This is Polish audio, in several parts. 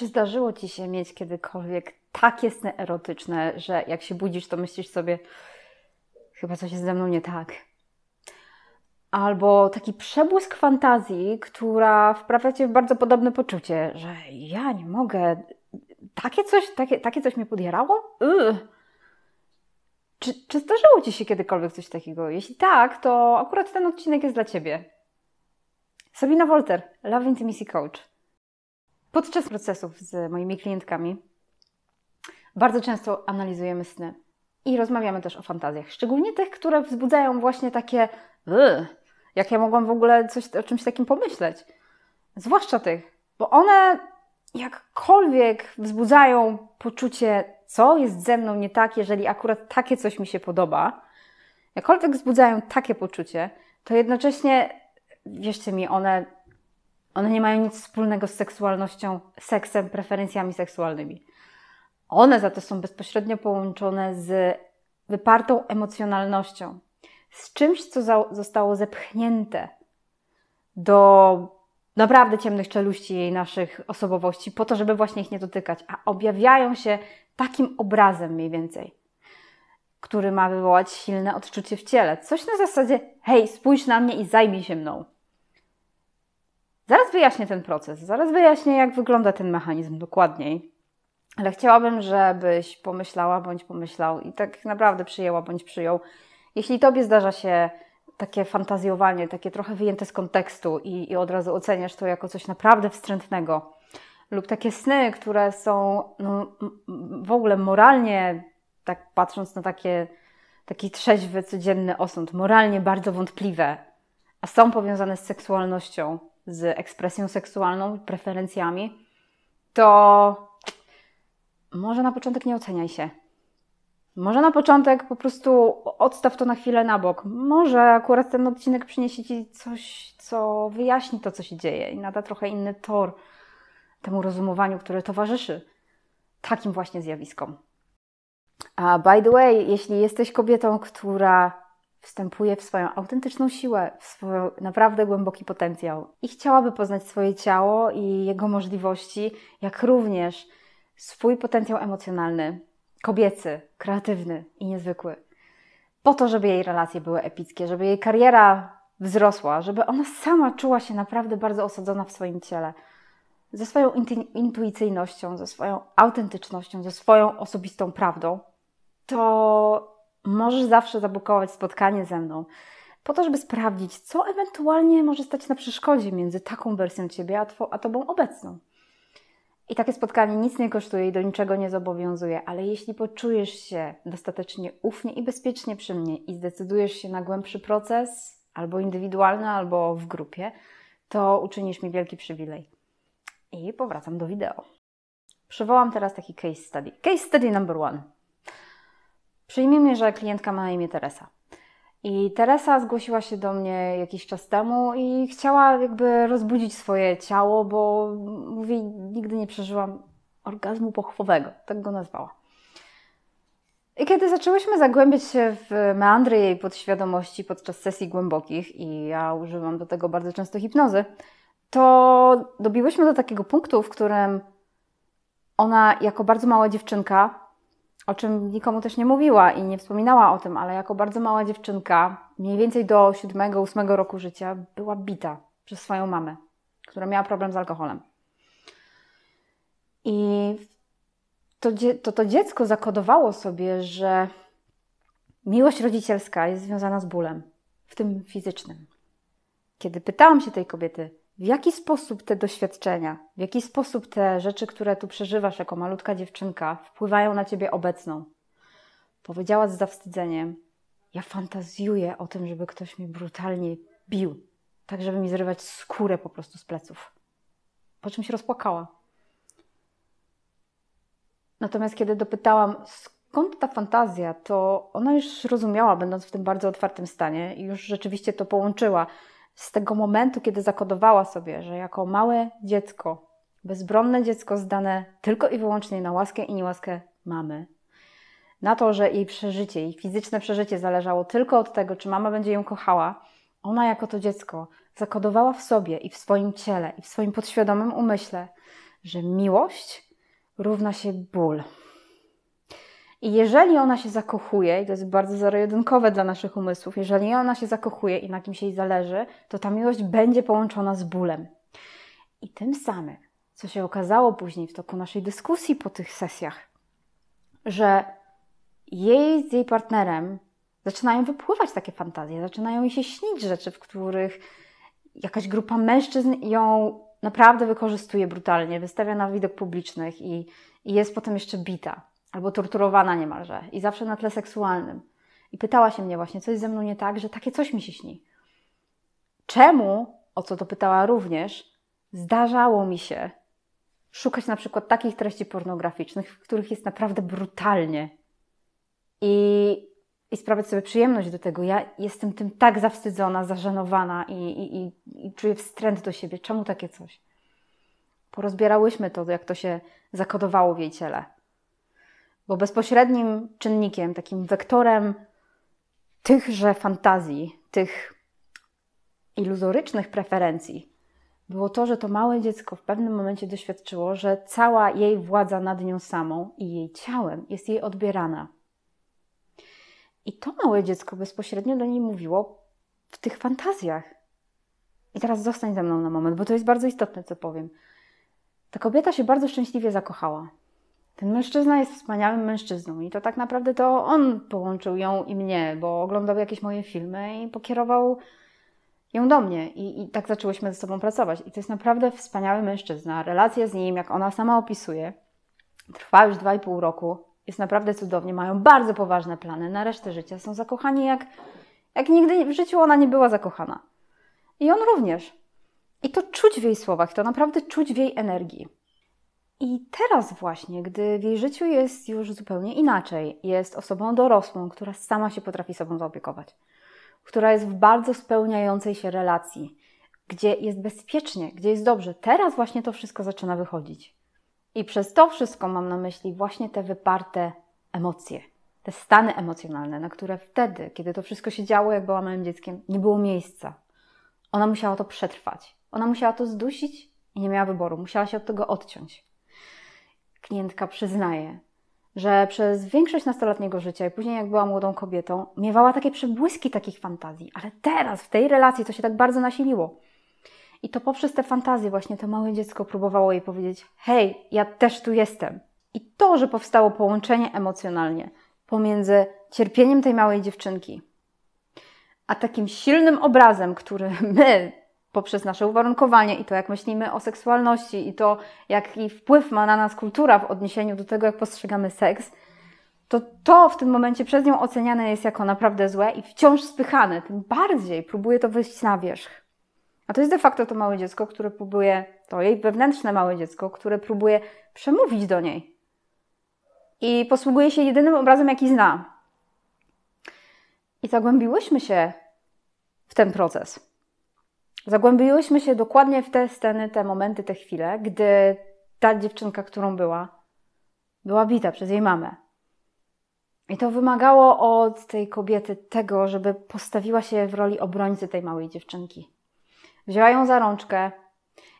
Czy zdarzyło Ci się mieć kiedykolwiek takie sny erotyczne, że jak się budzisz, to myślisz sobie, chyba coś jest ze mną nie tak? Albo taki przebłysk fantazji, która wprawia Cię w bardzo podobne poczucie, że ja nie mogę, takie coś, takie, takie coś mnie podjerało? Czy, czy zdarzyło Ci się kiedykolwiek coś takiego? Jeśli tak, to akurat ten odcinek jest dla Ciebie. Sabina Wolter, Love Intimacy Coach. Podczas procesów z moimi klientkami bardzo często analizujemy sny i rozmawiamy też o fantazjach, szczególnie tych, które wzbudzają właśnie takie jak ja mogłam w ogóle coś, o czymś takim pomyśleć. Zwłaszcza tych, bo one jakkolwiek wzbudzają poczucie, co jest ze mną nie tak, jeżeli akurat takie coś mi się podoba, jakkolwiek wzbudzają takie poczucie, to jednocześnie, wierzcie mi, one one nie mają nic wspólnego z seksualnością, seksem, preferencjami seksualnymi. One za to są bezpośrednio połączone z wypartą emocjonalnością, z czymś, co za- zostało zepchnięte do naprawdę ciemnych czeluści jej naszych osobowości, po to, żeby właśnie ich nie dotykać, a objawiają się takim obrazem mniej więcej, który ma wywołać silne odczucie w ciele. Coś na zasadzie, hej, spójrz na mnie i zajmij się mną. Zaraz wyjaśnię ten proces, zaraz wyjaśnię, jak wygląda ten mechanizm dokładniej. Ale chciałabym, żebyś pomyślała bądź pomyślał i tak naprawdę przyjęła bądź przyjął. Jeśli tobie zdarza się takie fantazjowanie, takie trochę wyjęte z kontekstu i, i od razu oceniasz to jako coś naprawdę wstrętnego, lub takie sny, które są no, w ogóle moralnie, tak patrząc na takie, taki trzeźwy, codzienny osąd, moralnie bardzo wątpliwe, a są powiązane z seksualnością, z ekspresją seksualną, preferencjami, to może na początek nie oceniaj się. Może na początek po prostu odstaw to na chwilę na bok. Może akurat ten odcinek przyniesie ci coś, co wyjaśni to, co się dzieje i nada trochę inny tor temu rozumowaniu, które towarzyszy takim właśnie zjawiskom. A by the way, jeśli jesteś kobietą, która wstępuje w swoją autentyczną siłę, w swój naprawdę głęboki potencjał i chciałaby poznać swoje ciało i jego możliwości, jak również swój potencjał emocjonalny, kobiecy, kreatywny i niezwykły. Po to, żeby jej relacje były epickie, żeby jej kariera wzrosła, żeby ona sama czuła się naprawdę bardzo osadzona w swoim ciele, ze swoją intuicyjnością, ze swoją autentycznością, ze swoją osobistą prawdą, to możesz zawsze zabukować spotkanie ze mną, po to, żeby sprawdzić, co ewentualnie może stać na przeszkodzie między taką wersją ciebie a, a tobą obecną. I takie spotkanie nic nie kosztuje i do niczego nie zobowiązuje, ale jeśli poczujesz się dostatecznie ufnie i bezpiecznie przy mnie i zdecydujesz się na głębszy proces, albo indywidualny, albo w grupie, to uczynisz mi wielki przywilej. I powracam do wideo. Przywołam teraz taki case study. Case study number one. Przyjmijmy, że klientka ma na imię Teresa. I Teresa zgłosiła się do mnie jakiś czas temu i chciała jakby rozbudzić swoje ciało, bo mówi, nigdy nie przeżyłam orgazmu pochwowego, tak go nazwała. I kiedy zaczęłyśmy zagłębiać się w meandry jej podświadomości podczas sesji głębokich, i ja używam do tego bardzo często hipnozy, to dobiłyśmy do takiego punktu, w którym ona jako bardzo mała dziewczynka o czym nikomu też nie mówiła i nie wspominała o tym, ale jako bardzo mała dziewczynka, mniej więcej do 7-8 roku życia, była bita przez swoją mamę, która miała problem z alkoholem. I to, to, to dziecko zakodowało sobie, że miłość rodzicielska jest związana z bólem, w tym fizycznym. Kiedy pytałam się tej kobiety, w jaki sposób te doświadczenia, w jaki sposób te rzeczy, które tu przeżywasz jako malutka dziewczynka, wpływają na ciebie obecną. Powiedziała z zawstydzeniem: Ja fantazjuję o tym, żeby ktoś mi brutalnie bił, tak żeby mi zrywać skórę po prostu z pleców. Po czym się rozpłakała. Natomiast kiedy dopytałam, skąd ta fantazja, to ona już rozumiała, będąc w tym bardzo otwartym stanie, i już rzeczywiście to połączyła z tego momentu, kiedy zakodowała sobie, że jako małe dziecko, bezbronne dziecko zdane tylko i wyłącznie na łaskę i niełaskę mamy, na to, że jej przeżycie, jej fizyczne przeżycie zależało tylko od tego, czy mama będzie ją kochała, ona jako to dziecko zakodowała w sobie i w swoim ciele, i w swoim podświadomym umyśle, że miłość równa się ból. I jeżeli ona się zakochuje, i to jest bardzo zero-jedynkowe dla naszych umysłów, jeżeli ona się zakochuje i na kimś jej zależy, to ta miłość będzie połączona z bólem. I tym samym, co się okazało później w toku naszej dyskusji po tych sesjach, że jej z jej partnerem zaczynają wypływać takie fantazje, zaczynają jej się śnić rzeczy, w których jakaś grupa mężczyzn ją naprawdę wykorzystuje brutalnie, wystawia na widok publicznych i, i jest potem jeszcze bita albo torturowana niemalże i zawsze na tle seksualnym. I pytała się mnie właśnie, coś ze mną nie tak, że takie coś mi się śni. Czemu, o co to pytała również, zdarzało mi się szukać na przykład takich treści pornograficznych, w których jest naprawdę brutalnie i, i sprawiać sobie przyjemność do tego. Ja jestem tym tak zawstydzona, zażenowana i, i, i czuję wstręt do siebie. Czemu takie coś? Porozbierałyśmy to, jak to się zakodowało w jej ciele. Bo bezpośrednim czynnikiem, takim wektorem tychże fantazji, tych iluzorycznych preferencji, było to, że to małe dziecko w pewnym momencie doświadczyło, że cała jej władza nad nią samą i jej ciałem jest jej odbierana. I to małe dziecko bezpośrednio do niej mówiło w tych fantazjach. I teraz zostań ze mną na moment, bo to jest bardzo istotne, co powiem. Ta kobieta się bardzo szczęśliwie zakochała ten mężczyzna jest wspaniałym mężczyzną i to tak naprawdę to on połączył ją i mnie, bo oglądał jakieś moje filmy i pokierował ją do mnie I, i tak zaczęłyśmy ze sobą pracować. I to jest naprawdę wspaniały mężczyzna. Relacja z nim, jak ona sama opisuje, trwa już 2,5 roku. Jest naprawdę cudownie, mają bardzo poważne plany na resztę życia. Są zakochani jak, jak nigdy w życiu ona nie była zakochana. I on również. I to czuć w jej słowach, to naprawdę czuć w jej energii. I teraz właśnie, gdy w jej życiu jest już zupełnie inaczej, jest osobą dorosłą, która sama się potrafi sobą zaopiekować, która jest w bardzo spełniającej się relacji, gdzie jest bezpiecznie, gdzie jest dobrze. Teraz właśnie to wszystko zaczyna wychodzić. I przez to wszystko mam na myśli właśnie te wyparte emocje, te stany emocjonalne, na które wtedy, kiedy to wszystko się działo, jak była małym dzieckiem, nie było miejsca. Ona musiała to przetrwać. Ona musiała to zdusić i nie miała wyboru. Musiała się od tego odciąć klientka przyznaje, że przez większość nastoletniego życia i później jak była młodą kobietą, miewała takie przebłyski takich fantazji, ale teraz w tej relacji to się tak bardzo nasiliło. I to poprzez te fantazje właśnie to małe dziecko próbowało jej powiedzieć: "Hej, ja też tu jestem". I to, że powstało połączenie emocjonalnie pomiędzy cierpieniem tej małej dziewczynki, a takim silnym obrazem, który my, poprzez nasze uwarunkowanie i to, jak myślimy o seksualności i to, jaki wpływ ma na nas kultura w odniesieniu do tego, jak postrzegamy seks, to to w tym momencie przez nią oceniane jest jako naprawdę złe i wciąż spychane, tym bardziej próbuje to wyjść na wierzch. A to jest de facto to małe dziecko, które próbuje, to jej wewnętrzne małe dziecko, które próbuje przemówić do niej. I posługuje się jedynym obrazem, jaki zna. I zagłębiłyśmy się w ten proces zagłębiłyśmy się dokładnie w te sceny, te momenty, te chwile, gdy ta dziewczynka, którą była, była bita przez jej mamę. I to wymagało od tej kobiety tego, żeby postawiła się w roli obrońcy tej małej dziewczynki. Wzięła ją za rączkę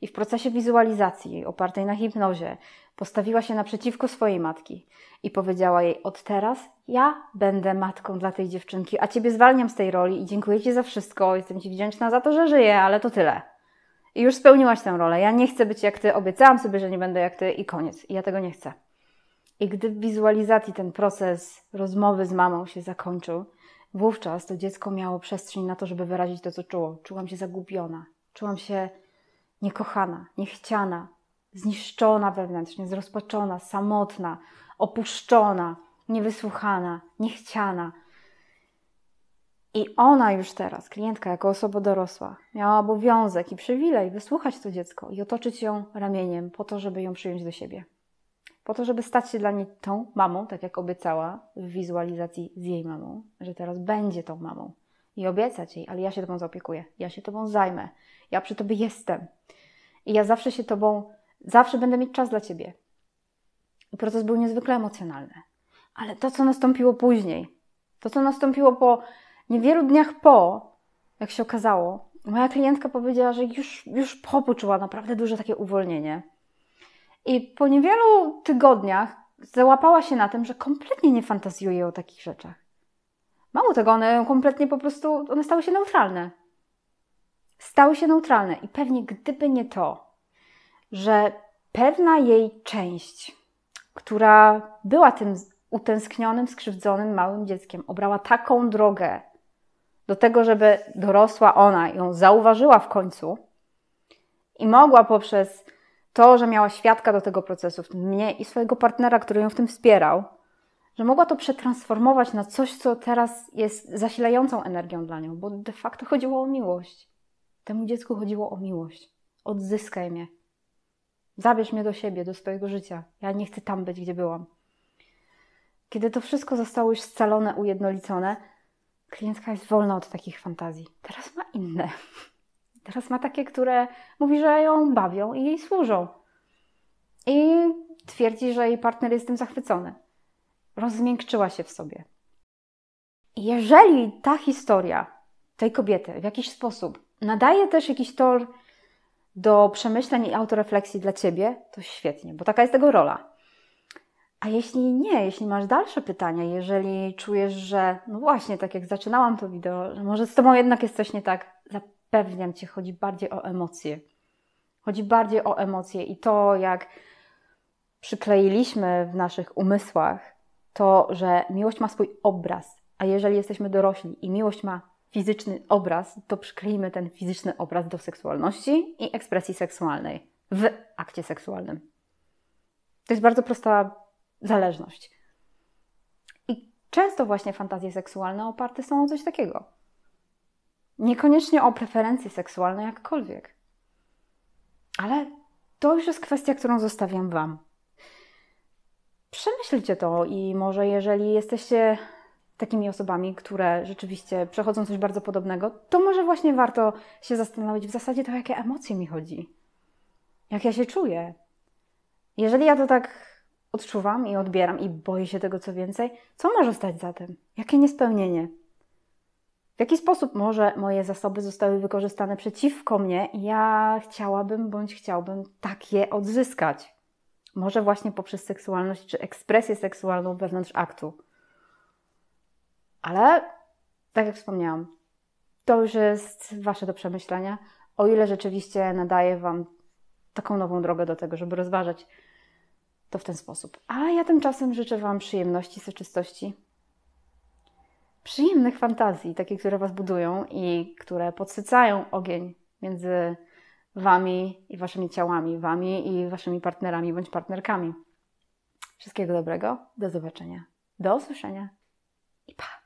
i w procesie wizualizacji opartej na hipnozie Postawiła się naprzeciwko swojej matki i powiedziała jej: Od teraz ja będę matką dla tej dziewczynki, a ciebie zwalniam z tej roli i dziękuję ci za wszystko. Jestem ci wdzięczna za to, że żyję, ale to tyle. I już spełniłaś tę rolę. Ja nie chcę być jak ty, obiecałam sobie, że nie będę jak ty i koniec. I ja tego nie chcę. I gdy w wizualizacji ten proces rozmowy z mamą się zakończył, wówczas to dziecko miało przestrzeń na to, żeby wyrazić to, co czuło. Czułam się zagubiona, czułam się niekochana, niechciana, zniszczona wewnętrznie, zrozpaczona, samotna, opuszczona, niewysłuchana, niechciana. I ona już teraz, klientka jako osoba dorosła, miała obowiązek i przywilej wysłuchać to dziecko i otoczyć ją ramieniem po to, żeby ją przyjąć do siebie. Po to, żeby stać się dla niej tą mamą, tak jak obiecała w wizualizacji z jej mamą, że teraz będzie tą mamą. I obiecać jej, ale ja się tobą zaopiekuję, ja się tobą zajmę, ja przy tobie jestem. I ja zawsze się tobą Zawsze będę mieć czas dla ciebie. I proces był niezwykle emocjonalny. Ale to, co nastąpiło później, to, co nastąpiło po niewielu dniach po, jak się okazało, moja klientka powiedziała, że już, już poczuła naprawdę duże takie uwolnienie. I po niewielu tygodniach załapała się na tym, że kompletnie nie fantazjuje o takich rzeczach. Mało tego, one kompletnie po prostu, one stały się neutralne. Stały się neutralne i pewnie gdyby nie to, że pewna jej część, która była tym utęsknionym, skrzywdzonym małym dzieckiem, obrała taką drogę do tego, żeby dorosła ona ją zauważyła w końcu i mogła poprzez to, że miała świadka do tego procesu, w tym mnie i swojego partnera, który ją w tym wspierał, że mogła to przetransformować na coś, co teraz jest zasilającą energią dla nią, bo de facto chodziło o miłość. Temu dziecku chodziło o miłość. Odzyskaj mnie, Zabierz mnie do siebie, do swojego życia. Ja nie chcę tam być, gdzie byłam. Kiedy to wszystko zostało już scalone, ujednolicone, klientka jest wolna od takich fantazji. Teraz ma inne. Teraz ma takie, które mówi, że ją bawią i jej służą. I twierdzi, że jej partner jest tym zachwycony. Rozmiękczyła się w sobie. Jeżeli ta historia tej kobiety w jakiś sposób nadaje też jakiś tor do przemyśleń i autorefleksji dla Ciebie, to świetnie, bo taka jest tego rola. A jeśli nie, jeśli masz dalsze pytania, jeżeli czujesz, że no właśnie, tak jak zaczynałam to wideo, że może z Tobą jednak jest coś nie tak, zapewniam Cię, chodzi bardziej o emocje. Chodzi bardziej o emocje i to, jak przykleiliśmy w naszych umysłach to, że miłość ma swój obraz, a jeżeli jesteśmy dorośli i miłość ma fizyczny obraz, to przykleimy ten fizyczny obraz do seksualności i ekspresji seksualnej w akcie seksualnym. To jest bardzo prosta zależność. I często właśnie fantazje seksualne oparte są o coś takiego. Niekoniecznie o preferencje seksualne jakkolwiek. Ale to już jest kwestia, którą zostawiam Wam. Przemyślcie to i może jeżeli jesteście takimi osobami, które rzeczywiście przechodzą coś bardzo podobnego, to może właśnie warto się zastanowić w zasadzie to, jakie emocje mi chodzi, jak ja się czuję. Jeżeli ja to tak odczuwam i odbieram i boję się tego co więcej, co może stać za tym? Jakie niespełnienie? W jaki sposób może moje zasoby zostały wykorzystane przeciwko mnie i ja chciałabym bądź chciałbym tak je odzyskać? Może właśnie poprzez seksualność czy ekspresję seksualną wewnątrz aktu ale, tak jak wspomniałam, to już jest Wasze do przemyślenia, o ile rzeczywiście nadaje Wam taką nową drogę do tego, żeby rozważać to w ten sposób. A ja tymczasem życzę Wam przyjemności, soczystości, przyjemnych fantazji, takich, które Was budują i które podsycają ogień między Wami i Waszymi ciałami, Wami i Waszymi partnerami bądź partnerkami. Wszystkiego dobrego, do zobaczenia, do usłyszenia i pa!